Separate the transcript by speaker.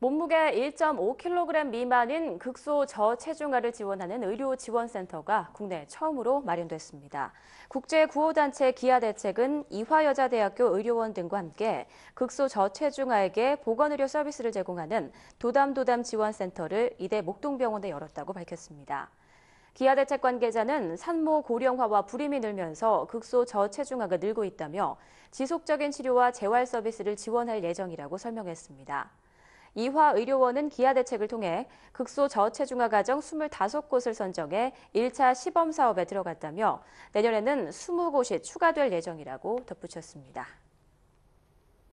Speaker 1: 몸무게 1.5kg 미만인 극소 저체중아를 지원하는 의료지원센터가 국내 처음으로 마련됐습니다. 국제 구호단체 기아 대책은 이화여자대학교 의료원 등과 함께 극소 저체중아에게 보건의료 서비스를 제공하는 도담도담 지원센터를 이대 목동병원에 열었다고 밝혔습니다. 기아 대책 관계자는 산모 고령화와 불임이 늘면서 극소 저체중아가 늘고 있다며 지속적인 치료와 재활 서비스를 지원할 예정이라고 설명했습니다. 이화 의료원은 기아 대책을 통해 극소 저체중아 가정 25곳을 선정해 1차 시범 사업에 들어갔다며 내년에는 20곳이 추가될 예정이라고 덧붙였습니다.